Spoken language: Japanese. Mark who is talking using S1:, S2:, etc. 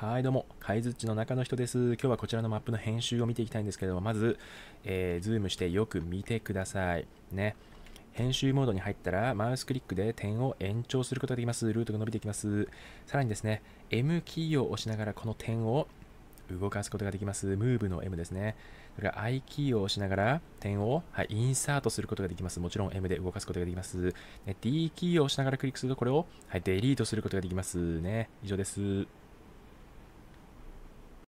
S1: はい、どうも、カイズッチの中の人です。今日はこちらのマップの編集を見ていきたいんですけれども、まず、えー、ズームしてよく見てください。ね。編集モードに入ったら、マウスクリックで点を延長することができます。ルートが伸びていきます。さらにですね、M キーを押しながらこの点を動かすことができます。ムーブの M ですね。それから I キーを押しながら点を、はい、インサートすることができます。もちろん M で動かすことができます。ね、D キーを押しながらクリックするとこれを、はい、デリートすることができますね。以上です。